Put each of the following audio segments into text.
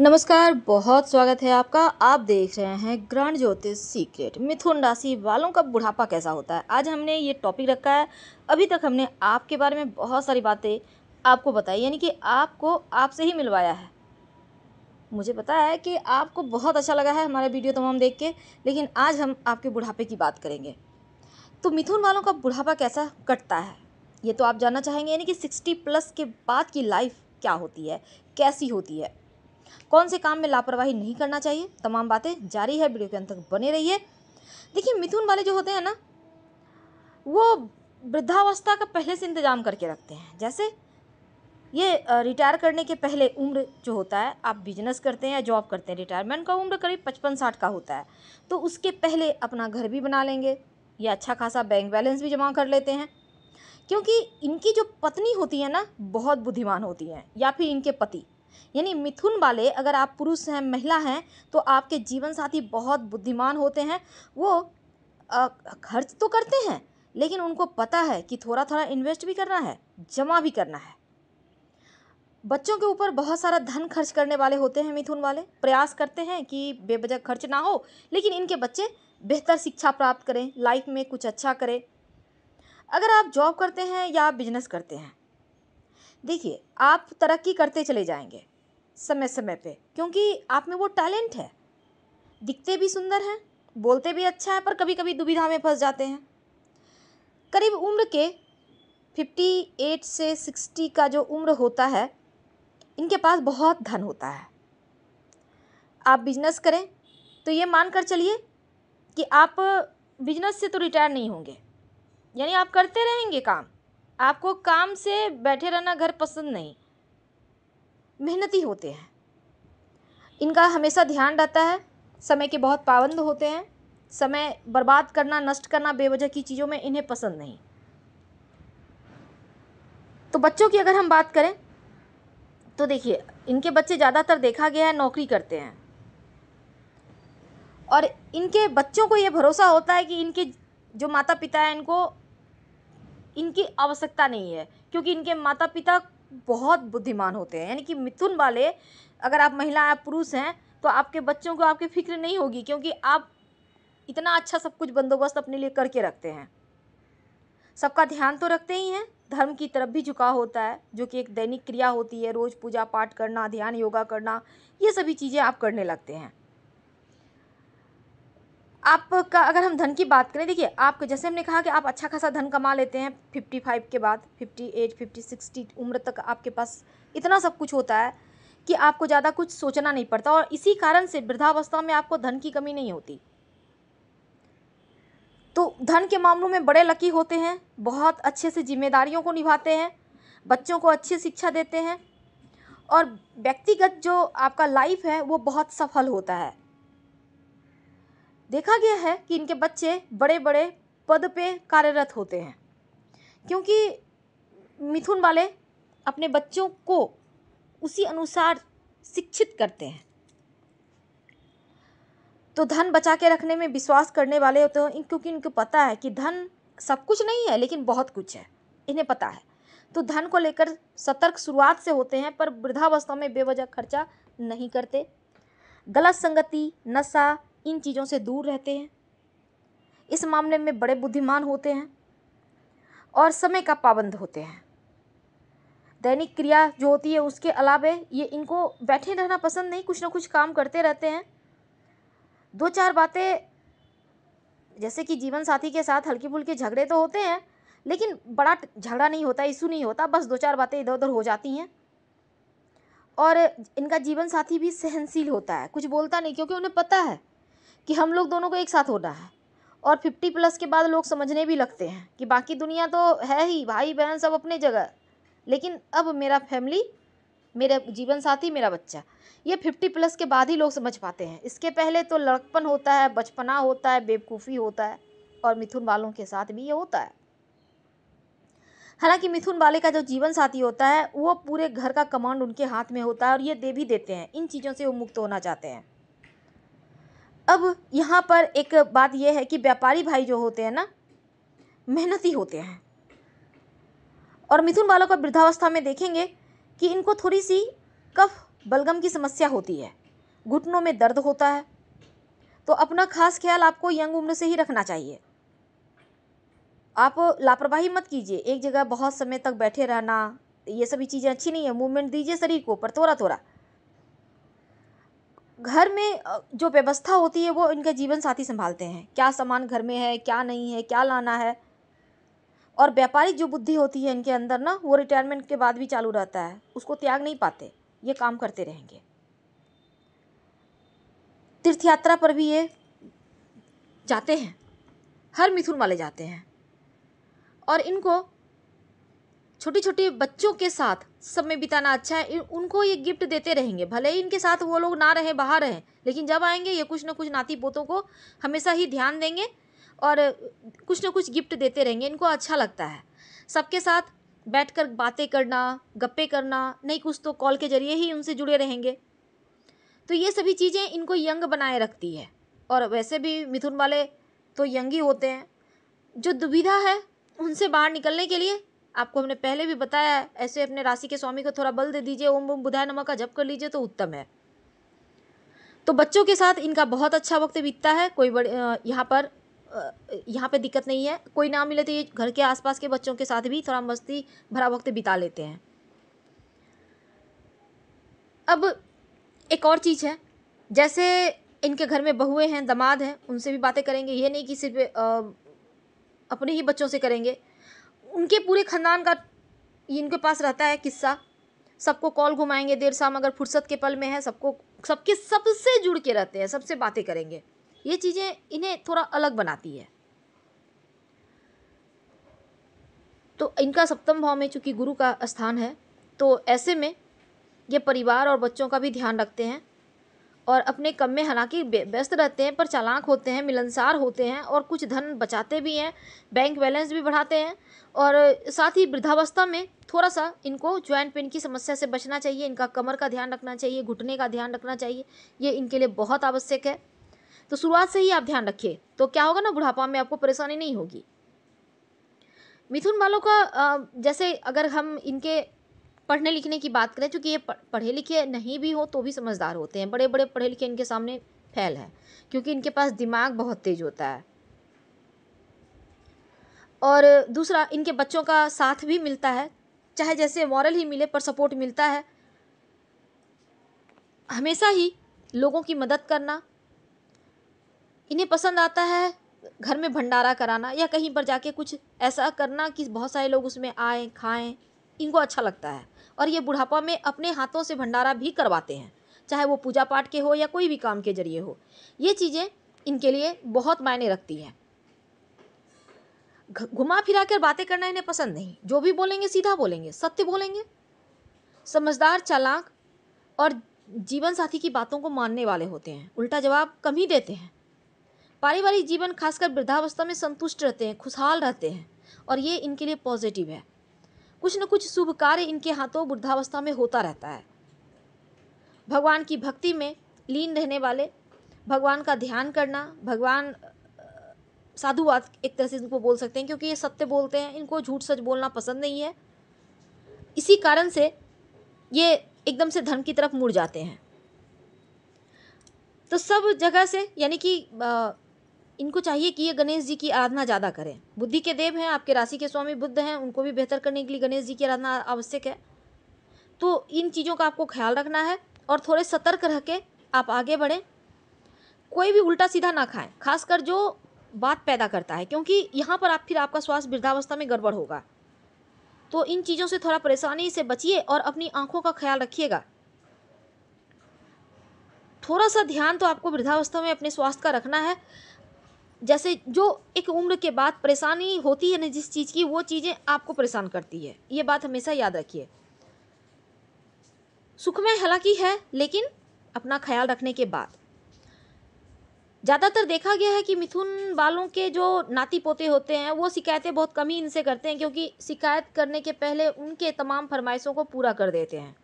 नमस्कार बहुत स्वागत है आपका आप देख रहे हैं ग्रांड ज्योतिष सीक्रेट मिथुन राशि वालों का बुढ़ापा कैसा होता है आज हमने ये टॉपिक रखा है अभी तक हमने आपके बारे में बहुत सारी बातें आपको बताई यानी कि आपको आपसे ही मिलवाया है मुझे पता है कि आपको बहुत अच्छा लगा है हमारा वीडियो तमाम देख के लेकिन आज हम आपके बुढ़ापे की बात करेंगे तो मिथुन वालों का बुढ़ापा कैसा कटता है ये तो आप जानना चाहेंगे यानी कि सिक्सटी प्लस के बाद की लाइफ क्या होती है कैसी होती है कौन से काम में लापरवाही नहीं करना चाहिए तमाम बातें जारी है वीडियो के अंत तक बने रहिए देखिए मिथुन वाले जो होते हैं ना वो वृद्धावस्था का पहले से इंतज़ाम करके रखते हैं जैसे ये रिटायर करने के पहले उम्र जो होता है आप बिजनेस करते हैं या जॉब करते हैं रिटायरमेंट का उम्र करीब पचपन साठ का होता है तो उसके पहले अपना घर भी बना लेंगे या अच्छा खासा बैंक बैलेंस भी जमा कर लेते हैं क्योंकि इनकी जो पत्नी होती है ना बहुत बुद्धिमान होती हैं या फिर इनके पति यानी मिथुन वाले अगर आप पुरुष हैं महिला हैं तो आपके जीवन साथी बहुत बुद्धिमान होते हैं वो खर्च तो करते हैं लेकिन उनको पता है कि थोड़ा थोड़ा इन्वेस्ट भी करना है जमा भी करना है बच्चों के ऊपर बहुत सारा धन खर्च करने वाले होते हैं मिथुन वाले प्रयास करते हैं कि बेवजह खर्च ना हो लेकिन इनके बच्चे बेहतर शिक्षा प्राप्त करें लाइफ में कुछ अच्छा करें अगर आप जॉब करते हैं या बिजनेस करते हैं देखिए आप तरक्की करते चले जाएंगे समय समय पे क्योंकि आप में वो टैलेंट है दिखते भी सुंदर हैं बोलते भी अच्छा है पर कभी कभी दुविधा में फंस जाते हैं करीब उम्र के फिफ्टी एट से सिक्सटी का जो उम्र होता है इनके पास बहुत धन होता है आप बिजनेस करें तो ये मान कर चलिए कि आप बिजनेस से तो रिटायर नहीं होंगे यानी आप करते रहेंगे काम आपको काम से बैठे रहना घर पसंद नहीं मेहनती होते हैं इनका हमेशा ध्यान रहता है समय के बहुत पाबंद होते हैं समय बर्बाद करना नष्ट करना बेवजह की चीज़ों में इन्हें पसंद नहीं तो बच्चों की अगर हम बात करें तो देखिए इनके बच्चे ज़्यादातर देखा गया है नौकरी करते हैं और इनके बच्चों को ये भरोसा होता है कि इनके जो माता पिता हैं इनको इनकी आवश्यकता नहीं है क्योंकि इनके माता पिता बहुत बुद्धिमान होते हैं यानी कि मिथुन वाले अगर आप महिला या पुरुष हैं तो आपके बच्चों को आपकी फिक्र नहीं होगी क्योंकि आप इतना अच्छा सब कुछ बंदोबस्त अपने लिए करके रखते हैं सबका ध्यान तो रखते ही हैं धर्म की तरफ भी झुकाव होता है जो कि एक दैनिक क्रिया होती है रोज़ पूजा पाठ करना ध्यान योगा करना ये सभी चीज़ें आप करने लगते हैं आपका अगर हम धन की बात करें देखिए आप जैसे हमने कहा कि आप अच्छा खासा धन कमा लेते हैं फिफ्टी फाइव के बाद फिफ्टी एट फिफ्टी सिक्सटी उम्र तक आपके पास इतना सब कुछ होता है कि आपको ज़्यादा कुछ सोचना नहीं पड़ता और इसी कारण से वृद्धावस्था में आपको धन की कमी नहीं होती तो धन के मामलों में बड़े लकी होते हैं बहुत अच्छे से जिम्मेदारियों को निभाते हैं बच्चों को अच्छी शिक्षा देते हैं और व्यक्तिगत जो आपका लाइफ है वो बहुत सफल होता है देखा गया है कि इनके बच्चे बड़े बड़े पद पे कार्यरत होते हैं क्योंकि मिथुन वाले अपने बच्चों को उसी अनुसार शिक्षित करते हैं तो धन बचा के रखने में विश्वास करने वाले होते तो हैं क्योंकि इनको पता है कि धन सब कुछ नहीं है लेकिन बहुत कुछ है इन्हें पता है तो धन को लेकर सतर्क शुरुआत से होते हैं पर वृद्धावस्था में बेवजह खर्चा नहीं करते गलत संगति नशा इन चीज़ों से दूर रहते हैं इस मामले में बड़े बुद्धिमान होते हैं और समय का पाबंद होते हैं दैनिक क्रिया जो होती है उसके अलावे ये इनको बैठे रहना पसंद नहीं कुछ ना कुछ काम करते रहते हैं दो चार बातें जैसे कि जीवन साथी के साथ हल्के फुल्के झगड़े तो होते हैं लेकिन बड़ा झगड़ा नहीं होता इशू नहीं होता बस दो चार बातें इधर उधर हो जाती हैं और इनका जीवन साथी भी सहनशील होता है कुछ बोलता नहीं क्योंकि उन्हें पता है कि हम लोग दोनों को एक साथ होना है और फिफ्टी प्लस के बाद लोग समझने भी लगते हैं कि बाकी दुनिया तो है ही भाई बहन सब अपने जगह लेकिन अब मेरा फैमिली मेरा जीवन साथी मेरा बच्चा ये फिफ्टी प्लस के बाद ही लोग समझ पाते हैं इसके पहले तो लड़कपन होता है बचपना होता है बेवकूफ़ी होता है और मिथुन वालों के साथ भी ये होता है हालांकि मिथुन वाले का जो जीवन साथी होता है वो पूरे घर का कमांड उनके हाथ में होता है और ये दे भी देते हैं इन चीज़ों से वो मुक्त होना चाहते हैं अब यहाँ पर एक बात यह है कि व्यापारी भाई जो होते हैं ना मेहनती होते हैं और मिथुन वालों का वृद्धावस्था में देखेंगे कि इनको थोड़ी सी कफ बलगम की समस्या होती है घुटनों में दर्द होता है तो अपना खास ख्याल आपको यंग उम्र से ही रखना चाहिए आप लापरवाही मत कीजिए एक जगह बहुत समय तक बैठे रहना ये सभी चीज़ें अच्छी नहीं है मूवमेंट दीजिए शरीर को पर थोड़ा थोड़ा घर में जो व्यवस्था होती है वो इनके जीवन साथी संभालते हैं क्या सामान घर में है क्या नहीं है क्या लाना है और व्यापारिक जो बुद्धि होती है इनके अंदर ना वो रिटायरमेंट के बाद भी चालू रहता है उसको त्याग नहीं पाते ये काम करते रहेंगे तीर्थ यात्रा पर भी ये जाते हैं हर मिथुन वाले जाते हैं और इनको छोटी छोटे बच्चों के साथ समय बिताना अच्छा है उनको ये गिफ्ट देते रहेंगे भले ही इनके साथ वो लोग ना रहे बाहर रहें लेकिन जब आएंगे ये कुछ ना कुछ नाती पोतों को हमेशा ही ध्यान देंगे और कुछ ना कुछ गिफ्ट देते रहेंगे इनको अच्छा लगता है सबके साथ बैठकर बातें करना गप्पे करना नहीं कुछ तो कॉल के ज़रिए ही उनसे जुड़े रहेंगे तो ये सभी चीज़ें इनको यंग बनाए रखती है और वैसे भी मिथुन वाले तो यंग ही होते हैं जो दुविधा है उनसे बाहर निकलने के लिए आपको हमने पहले भी बताया ऐसे अपने राशि के स्वामी को थोड़ा बल दे दीजिए ओम ओम बुधाय नमक का जप कर लीजिए तो उत्तम है तो बच्चों के साथ इनका बहुत अच्छा वक्त बीतता है कोई बड़े यहाँ पर यहाँ पे दिक्कत नहीं है कोई ना मिले तो ये घर के आसपास के बच्चों के साथ भी थोड़ा मस्ती भरा वक्त बिता लेते हैं अब एक और चीज़ है जैसे इनके घर में बहुएं हैं दमाद हैं उनसे भी बातें करेंगे ये नहीं कि सिर्फ अपने ही बच्चों से करेंगे उनके पूरे ख़ानदान का इनके पास रहता है किस्सा सबको कॉल घुमाएंगे देर शाम अगर फुर्सत के पल में है सबको सबके सबसे जुड़ के रहते हैं सबसे बातें करेंगे ये चीज़ें इन्हें थोड़ा अलग बनाती है तो इनका सप्तम भाव में चूँकि गुरु का स्थान है तो ऐसे में ये परिवार और बच्चों का भी ध्यान रखते हैं और अपने कम में हालांकि व्यस्त रहते हैं पर चालाक होते हैं मिलनसार होते हैं और कुछ धन बचाते भी हैं बैंक बैलेंस भी बढ़ाते हैं और साथ ही वृद्धावस्था में थोड़ा सा इनको ज्वाइंट पेन की समस्या से बचना चाहिए इनका कमर का ध्यान रखना चाहिए घुटने का ध्यान रखना चाहिए ये इनके लिए बहुत आवश्यक है तो शुरुआत से ही आप ध्यान रखिए तो क्या होगा ना बुढ़ापा में आपको परेशानी नहीं होगी मिथुन वालों का जैसे अगर हम इनके पढ़ने लिखने की बात करें चूँकि ये पढ़े लिखे नहीं भी हो तो भी समझदार होते हैं बड़े बड़े पढ़े लिखे इनके सामने फैल है क्योंकि इनके पास दिमाग बहुत तेज होता है और दूसरा इनके बच्चों का साथ भी मिलता है चाहे जैसे मॉरल ही मिले पर सपोर्ट मिलता है हमेशा ही लोगों की मदद करना इन्हें पसंद आता है घर में भंडारा कराना या कहीं पर जाके कुछ ऐसा करना कि बहुत सारे लोग उसमें आए खाएं इनको अच्छा लगता है और ये बुढ़ापा में अपने हाथों से भंडारा भी करवाते हैं चाहे वो पूजा पाठ के हो या कोई भी काम के जरिए हो ये चीज़ें इनके लिए बहुत मायने रखती हैं घुमा फिरा कर बातें करना इन्हें पसंद नहीं जो भी बोलेंगे सीधा बोलेंगे सत्य बोलेंगे समझदार चालाक और जीवन साथी की बातों को मानने वाले होते हैं उल्टा जवाब कम ही देते हैं पारिवारिक जीवन खासकर वृद्धावस्था में संतुष्ट रहते हैं खुशहाल रहते हैं और ये इनके लिए पॉजिटिव है कुछ न कुछ शुभ कार्य इनके हाथों वृद्धावस्था में होता रहता है भगवान की भक्ति में लीन रहने वाले भगवान का ध्यान करना भगवान साधुवाद एक तरह से इनको बोल सकते हैं क्योंकि ये सत्य बोलते हैं इनको झूठ सच बोलना पसंद नहीं है इसी कारण से ये एकदम से धर्म की तरफ मुड़ जाते हैं तो सब जगह से यानी कि इनको चाहिए कि ये गणेश जी की आराधना ज़्यादा करें बुद्धि के देव हैं आपके राशि के स्वामी बुद्ध हैं उनको भी बेहतर करने के लिए गणेश जी की आराधना आवश्यक है तो इन चीज़ों का आपको ख्याल रखना है और थोड़े सतर्क रह के आप आगे बढ़ें कोई भी उल्टा सीधा ना खाएं खासकर जो बात पैदा करता है क्योंकि यहाँ पर आप फिर आपका स्वास्थ्य वृद्धावस्था में गड़बड़ होगा तो इन चीज़ों से थोड़ा परेशानी से बचिए और अपनी आंखों का ख्याल रखिएगा थोड़ा सा ध्यान तो आपको वृद्धावस्था में अपने स्वास्थ्य का रखना है जैसे जो एक उम्र के बाद परेशानी होती है ना जिस चीज़ की वो चीज़ें आपको परेशान करती है ये बात हमेशा याद रखिए सुखमय हालांकि है लेकिन अपना ख्याल रखने के बाद ज़्यादातर देखा गया है कि मिथुन वालों के जो नाती पोते होते हैं वो शिकायतें बहुत कम ही इनसे करते हैं क्योंकि शिकायत करने के पहले उनके तमाम फरमाइशों को पूरा कर देते हैं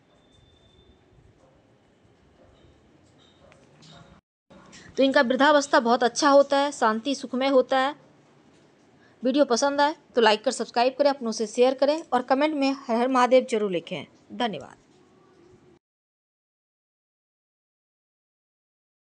तो इनका वृद्धावस्था बहुत अच्छा होता है शांति सुखमय होता है वीडियो पसंद आए तो लाइक कर सब्सक्राइब करें अपनों से शेयर करें और कमेंट में हर हर महादेव जरूर लिखें धन्यवाद